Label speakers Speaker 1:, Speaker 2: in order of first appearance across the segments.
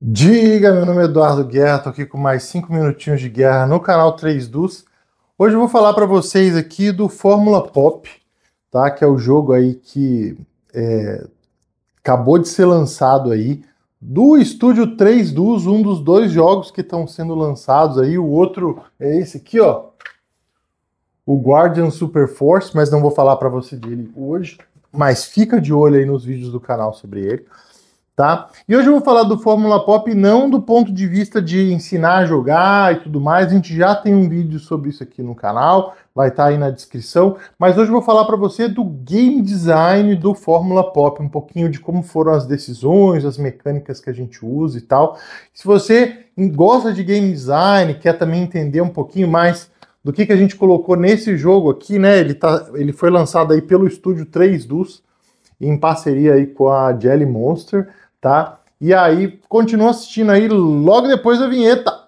Speaker 1: Diga, meu nome é Eduardo Guerra, tô aqui com mais 5 minutinhos de guerra no canal 3 Dus. Hoje eu vou falar para vocês aqui do Fórmula Pop, tá? Que é o jogo aí que é, acabou de ser lançado aí do estúdio 3 Dus, um dos dois jogos que estão sendo lançados aí, o outro é esse aqui, ó. O Guardian Super Force, mas não vou falar para você dele hoje, mas fica de olho aí nos vídeos do canal sobre ele tá? E hoje eu vou falar do Fórmula Pop não do ponto de vista de ensinar a jogar e tudo mais. A gente já tem um vídeo sobre isso aqui no canal, vai estar tá aí na descrição, mas hoje eu vou falar para você do game design do Fórmula Pop, um pouquinho de como foram as decisões, as mecânicas que a gente usa e tal. Se você gosta de game design, quer também entender um pouquinho mais do que, que a gente colocou nesse jogo aqui, né? Ele, tá, ele foi lançado aí pelo estúdio 3 Dus em parceria aí com a Jelly Monster tá? E aí, continua assistindo aí logo depois da vinheta.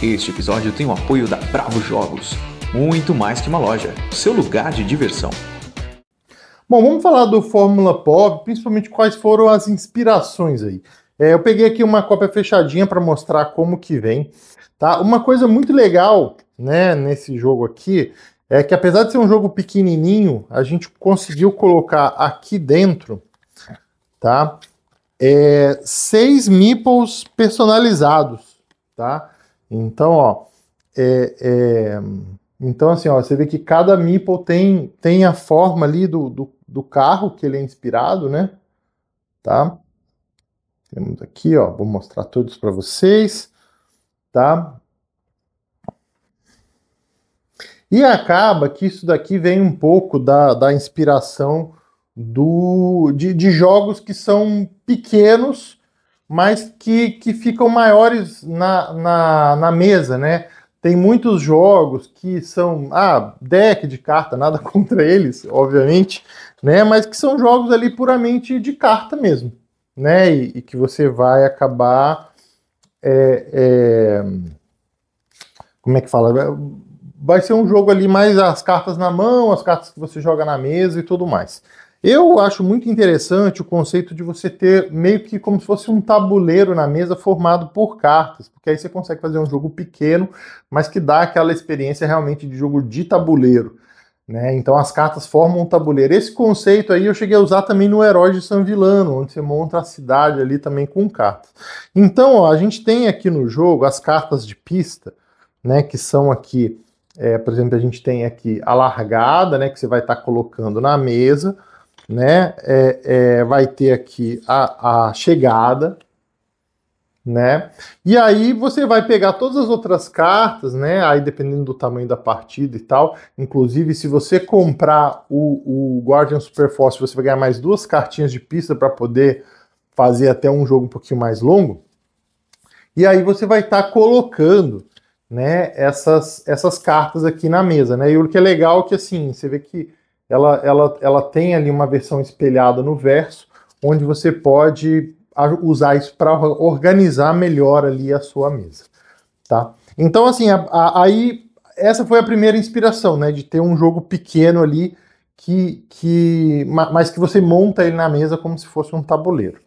Speaker 1: Este episódio tem o apoio da Bravo Jogos, muito mais que uma loja, seu lugar de diversão. Bom, vamos falar do Fórmula Pop, principalmente quais foram as inspirações aí. É, eu peguei aqui uma cópia fechadinha para mostrar como que vem, tá? Uma coisa muito legal, né, nesse jogo aqui, é que apesar de ser um jogo pequenininho, a gente conseguiu colocar aqui dentro, tá? É, seis meeples personalizados, tá? Então, ó, é, é, então assim, ó, você vê que cada meeple tem tem a forma ali do, do, do carro que ele é inspirado, né? Tá? Temos aqui, ó, vou mostrar todos para vocês, tá? E acaba que isso daqui vem um pouco da, da inspiração do, de, de jogos que são pequenos, mas que, que ficam maiores na, na, na mesa, né? Tem muitos jogos que são ah, deck de carta, nada contra eles, obviamente, né? Mas que são jogos ali puramente de carta mesmo, né? E, e que você vai acabar. É, é, como é que fala? Vai ser um jogo ali mais as cartas na mão, as cartas que você joga na mesa e tudo mais. Eu acho muito interessante o conceito de você ter meio que como se fosse um tabuleiro na mesa formado por cartas, porque aí você consegue fazer um jogo pequeno, mas que dá aquela experiência realmente de jogo de tabuleiro. Né? Então as cartas formam um tabuleiro. Esse conceito aí eu cheguei a usar também no Herói de San Vilano, onde você monta a cidade ali também com cartas. Então ó, a gente tem aqui no jogo as cartas de pista, né, que são aqui, é, por exemplo, a gente tem aqui a largada, né, que você vai estar tá colocando na mesa, né, é, é, vai ter aqui a, a chegada, né? E aí você vai pegar todas as outras cartas, né? Aí dependendo do tamanho da partida e tal. Inclusive, se você comprar o, o Guardian Force, você vai ganhar mais duas cartinhas de pista para poder fazer até um jogo um pouquinho mais longo. E aí você vai estar tá colocando, né? Essas, essas cartas aqui na mesa, né? E o que é legal é que assim você vê que ela, ela, ela tem ali uma versão espelhada no verso, onde você pode usar isso para organizar melhor ali a sua mesa, tá? Então, assim, a, a, aí essa foi a primeira inspiração, né? De ter um jogo pequeno ali que, que mas que você monta ele na mesa como se fosse um tabuleiro.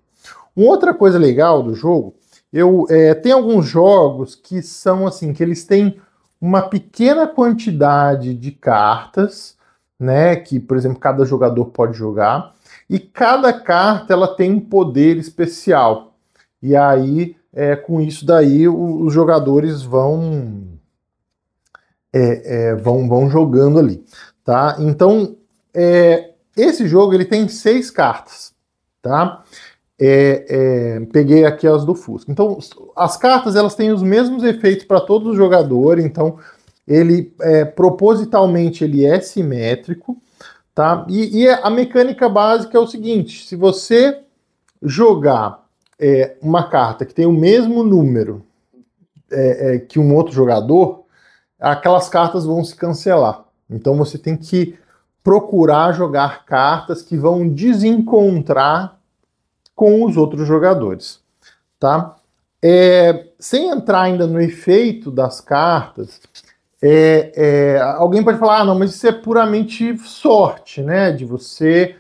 Speaker 1: Uma outra coisa legal do jogo, eu é, tem alguns jogos que são assim que eles têm uma pequena quantidade de cartas, né? Que por exemplo cada jogador pode jogar e cada carta ela tem um poder especial. E aí, é, com isso daí, o, os jogadores vão, é, é, vão vão jogando ali, tá? Então, é, esse jogo ele tem seis cartas, tá? É, é, peguei aqui as do Fusco. Então, as cartas elas têm os mesmos efeitos para todos os jogadores. Então, ele propositalmente ele é simétrico Tá? E, e a mecânica básica é o seguinte: se você jogar é, uma carta que tem o mesmo número é, é, que um outro jogador, aquelas cartas vão se cancelar. Então você tem que procurar jogar cartas que vão desencontrar com os outros jogadores, tá? É, sem entrar ainda no efeito das cartas, é, é, alguém pode falar, ah, não, mas isso é puramente sorte, né? De você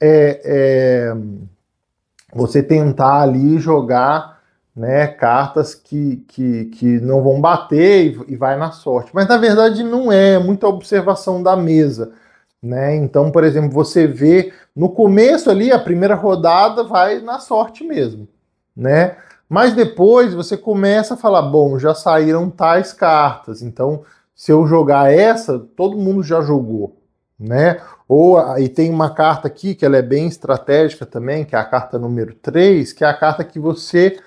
Speaker 1: é, é, você tentar ali jogar né, cartas que, que, que não vão bater e, e, vai na sorte. Mas na verdade não é, é muita observação da mesa. Né? Então, por exemplo, você vê no começo ali, a primeira rodada vai na sorte mesmo. Né? Mas depois você começa a falar: bom, já saíram tais cartas, então se eu jogar essa, todo mundo já jogou, né? Ou ah, e tem uma carta aqui que ela é bem estratégica também, que é a carta número 3, que é a carta que você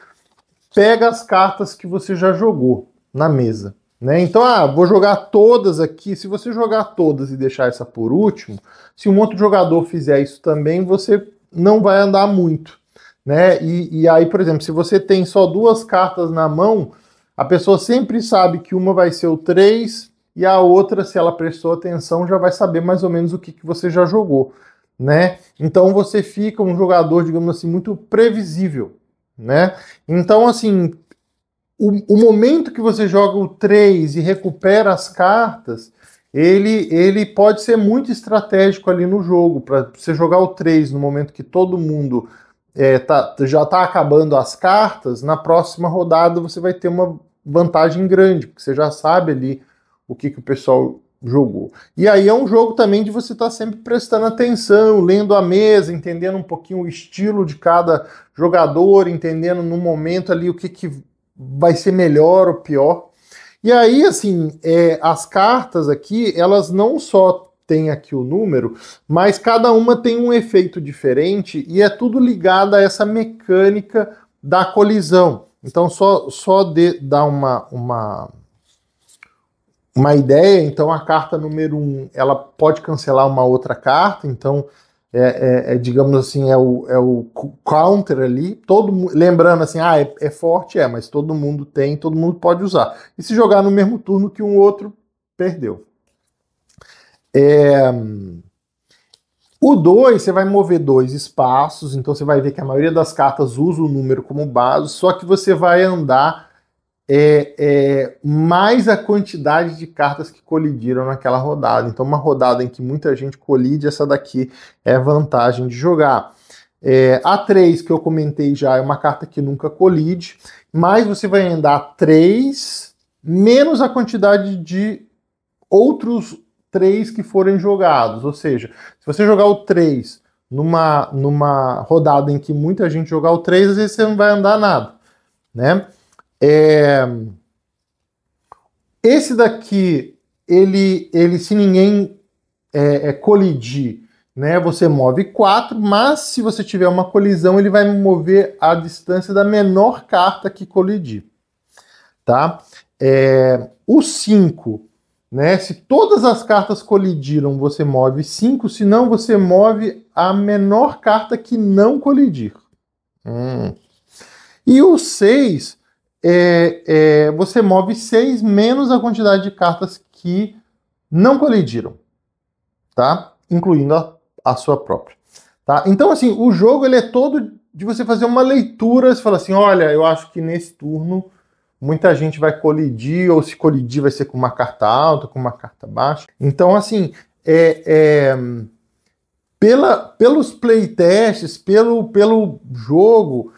Speaker 1: pega as cartas que você já jogou na mesa, né? Então, ah, vou jogar todas aqui. Se você jogar todas e deixar essa por último, se um outro jogador fizer isso também, você não vai andar muito, né? E, e aí, por exemplo, se você tem só duas cartas na mão, a pessoa sempre sabe que uma vai ser o 3 e a outra, se ela prestou atenção, já vai saber mais ou menos o que, que você já jogou, né? Então você fica um jogador, digamos assim, muito previsível, né? Então, assim, o, o momento que você joga o 3 e recupera as cartas, ele, ele pode ser muito estratégico ali no jogo, para você jogar o 3 no momento que todo mundo é, tá, já está acabando as cartas, na próxima rodada você vai ter uma vantagem grande, porque você já sabe ali o que, que o pessoal jogou. E aí é um jogo também de você estar tá sempre prestando atenção, lendo a mesa, entendendo um pouquinho o estilo de cada jogador, entendendo no momento ali o que, que vai ser melhor ou pior. E aí, assim, é, as cartas aqui, elas não só tem aqui o número, mas cada uma tem um efeito diferente e é tudo ligado a essa mecânica da colisão. Então, só, só de, dar uma, uma, uma ideia, então a carta número 1, um, ela pode cancelar uma outra carta, então é, é, é, digamos assim, é o, é o counter ali, todo lembrando assim, ah, é, é, forte, é, mas todo mundo tem, todo mundo pode usar. E se jogar no mesmo turno que um outro, perdeu. É... O 2, você vai mover dois espaços, então você vai ver que a maioria das cartas usa o número como base, só que você vai andar é, é, mais a quantidade de cartas que colidiram naquela rodada. Então, uma rodada em que muita gente colide, essa daqui é vantagem de jogar. É, a 3, que eu comentei já, é uma carta que nunca colide, mas você vai andar 3 menos a quantidade de outros três que forem jogados. Ou seja, se você jogar o 3 numa, numa rodada em que muita gente jogar o 3, às vezes você não vai andar nada. Né? É... Esse daqui, ele, ele se ninguém é, é, colidir, né, você move 4, mas se você tiver uma colisão, ele vai mover a distância da menor carta que colidir. Tá? É, o 5 né? Se todas as cartas colidiram, você move 5, se não, você move a menor carta que não colidir. Hum. E o 6, é, é, você move 6 menos a quantidade de cartas que não colidiram, tá? Incluindo a, a sua própria. Tá? Então, assim, o jogo ele é todo de você fazer uma leitura, você fala assim, olha, eu acho que nesse turno muita gente vai colidir, ou se colidir vai ser com uma carta alta, com uma carta baixa. Então, assim, é, é, pela, pelos playtests, pelo, pelo jogo,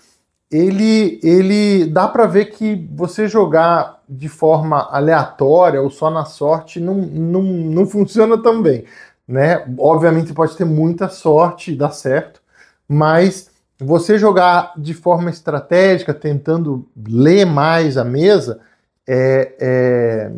Speaker 1: ele, ele dá para ver que você jogar de forma aleatória ou só na sorte não, não, não funciona bem, Né? Obviamente pode ter muita sorte e dar certo, mas você jogar de forma estratégica, tentando ler mais a mesa, é, é,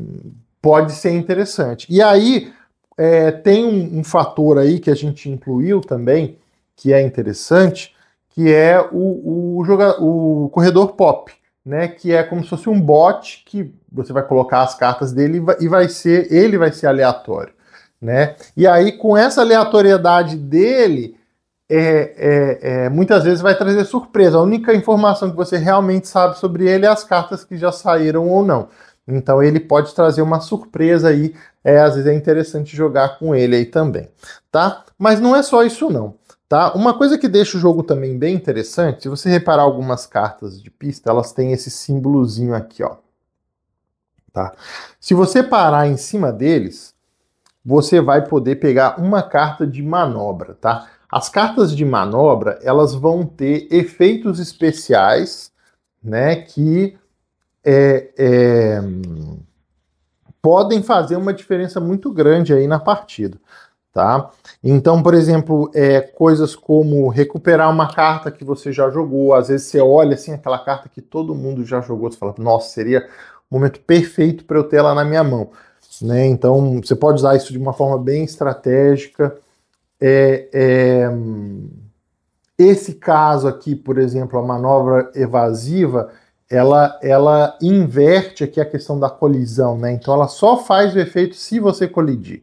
Speaker 1: pode ser interessante. E aí é, tem um, um, fator aí que a gente incluiu também, que é interessante, que é o, o, joga, o corredor pop, né? Que é como se fosse um bot que você vai colocar as cartas dele e vai, e vai ser ele vai ser aleatório, né? E aí com essa aleatoriedade dele é, é, é, muitas vezes vai trazer surpresa. A única informação que você realmente sabe sobre ele é as cartas que já saíram ou não. Então ele pode trazer uma surpresa aí. É, às vezes é interessante jogar com ele aí também, tá? Mas não é só isso não, tá? Uma coisa que deixa o jogo também bem interessante, se você reparar algumas cartas de pista, elas têm esse símbolozinho aqui, ó. Tá? Se você parar em cima deles, você vai poder pegar uma carta de manobra, tá? As cartas de manobra, elas vão ter efeitos especiais, né, que é, é, podem fazer uma diferença muito grande aí na partida, tá? Então, por exemplo, é, coisas como recuperar uma carta que você já jogou, às vezes você olha assim aquela carta que todo mundo já jogou, você fala, nossa, seria o momento perfeito para eu ter ela na minha mão, né? Então, você pode usar isso de uma forma bem estratégica. É, é, esse caso aqui, por exemplo, a manobra evasiva, ela, ela inverte aqui a questão da colisão, né? Então ela só faz o efeito se você colidir.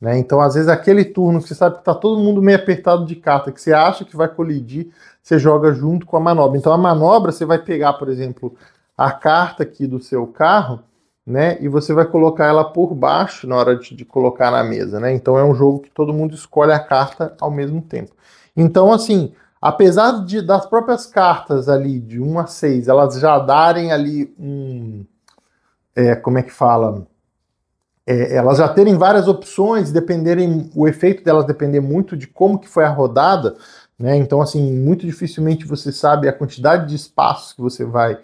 Speaker 1: Né? Então, às vezes, aquele turno que você sabe que está todo mundo meio apertado de carta, que você acha que vai colidir, você joga junto com a manobra. Então, a manobra, você vai pegar, por exemplo, a carta aqui do seu carro, né? E você vai colocar ela por baixo na hora de, de, colocar na mesa, né? Então é um jogo que todo mundo escolhe a carta ao mesmo tempo. Então, assim, apesar de, das próprias cartas ali, de 1 a 6, elas já darem ali um. É, como é que fala? É, elas já terem várias opções, dependerem, o efeito delas depender muito de como que foi a rodada, né? Então, assim, muito dificilmente você sabe a quantidade de espaços que você vai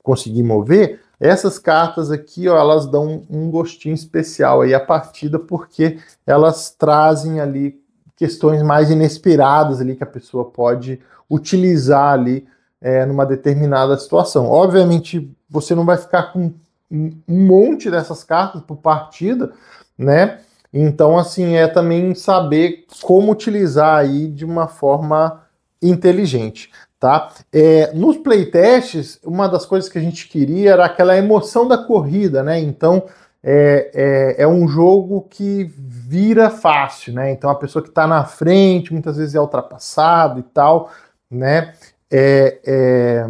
Speaker 1: conseguir mover essas cartas aqui, ó, elas dão um gostinho especial aí à partida, porque elas trazem ali questões mais inesperadas ali que a pessoa pode utilizar ali é, numa determinada situação. Obviamente, você não vai ficar com um monte dessas cartas por partida, né? Então, assim, é também saber como utilizar aí de uma forma inteligente tá? É, nos playtests, uma das coisas que a gente queria era aquela emoção da corrida, né? Então é, é, é um jogo que vira fácil, né? Então a pessoa que está na frente muitas vezes é ultrapassada e tal, né? É, é,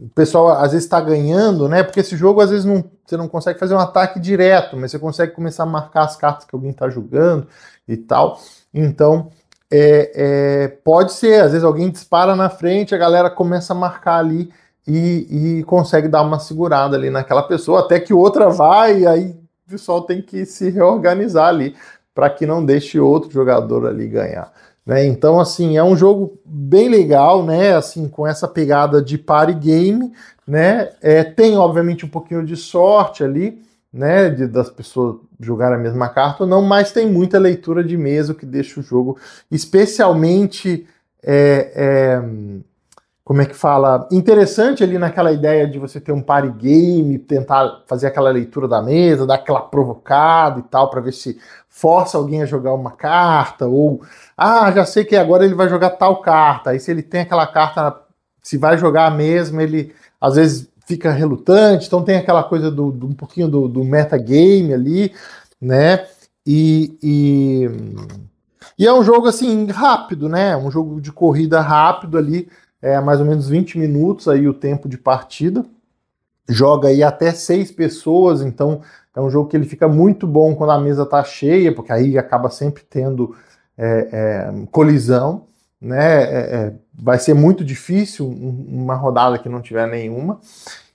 Speaker 1: o pessoal às vezes está ganhando, né? Porque esse jogo às vezes não, você não consegue fazer um ataque direto, mas você consegue começar a marcar as cartas que alguém está jogando e tal. Então é, é, pode ser, às vezes alguém dispara na frente, a galera começa a marcar ali e, e consegue dar uma segurada ali naquela pessoa, até que outra vai, e aí o pessoal tem que se reorganizar ali para que não deixe outro jogador ali ganhar. Né? Então, assim, é um jogo bem legal, né? Assim, com essa pegada de party game, né? É, tem, obviamente, um pouquinho de sorte ali, né, de, das pessoas jogar a mesma carta ou não, mas tem muita leitura de mesa que deixa o jogo especialmente é, é, como é que fala interessante ali naquela ideia de você ter um party game, tentar fazer aquela leitura da mesa, dar aquela provocada e tal para ver se força alguém a jogar uma carta ou ah já sei que agora ele vai jogar tal carta, aí se ele tem aquela carta se vai jogar a mesma ele às vezes fica relutante, então tem aquela coisa do, do um pouquinho do, do metagame ali, né? E, e, e, é um jogo assim rápido, né? Um jogo de corrida rápido ali, é mais ou menos 20 minutos aí o tempo de partida. Joga aí até seis pessoas, então é um jogo que ele fica muito bom quando a mesa tá cheia, porque aí acaba sempre tendo é, é, colisão né? É, é, vai ser muito difícil uma rodada que não tiver nenhuma.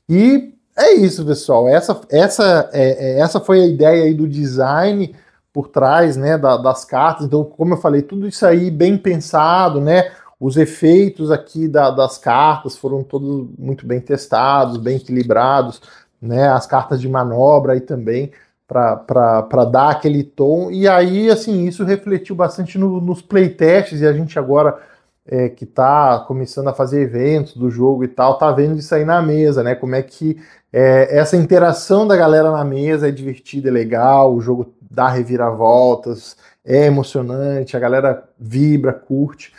Speaker 1: E é isso, pessoal. Essa, essa, é, é, essa foi a ideia aí do design por trás, né, da, das cartas. Então, como eu falei, tudo isso aí bem pensado, né? Os efeitos aqui da, das cartas foram todos muito bem testados, bem equilibrados, né? As cartas de manobra aí também para dar aquele tom. E aí, assim, isso refletiu bastante no, nos playtests, e a gente agora é, que está começando a fazer eventos do jogo e tal, tá vendo isso aí na mesa, né? Como é que é, essa interação da galera na mesa é divertida, é legal, o jogo dá reviravoltas, é emocionante, a galera vibra, curte.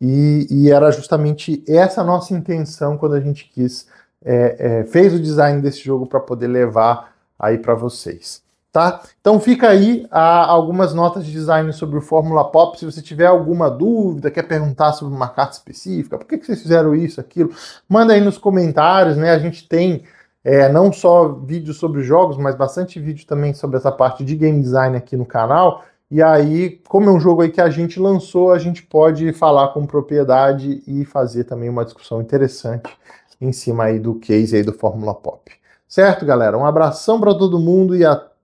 Speaker 1: E, e era justamente essa nossa intenção quando a gente quis, é, é fez o design desse jogo para poder levar aí para vocês tá? Então fica aí a, algumas notas de design sobre o Fórmula Pop. Se você tiver alguma dúvida, quer perguntar sobre uma carta específica, por que, que vocês fizeram isso, aquilo, manda aí nos comentários, né? A gente tem é, não só vídeos sobre jogos, mas bastante vídeo também sobre essa parte de game design aqui no canal. E aí, como é um jogo aí que a gente lançou, a gente pode falar com propriedade e fazer também uma discussão interessante em cima aí do case aí do Fórmula Pop. Certo, galera? Um abração para todo mundo e até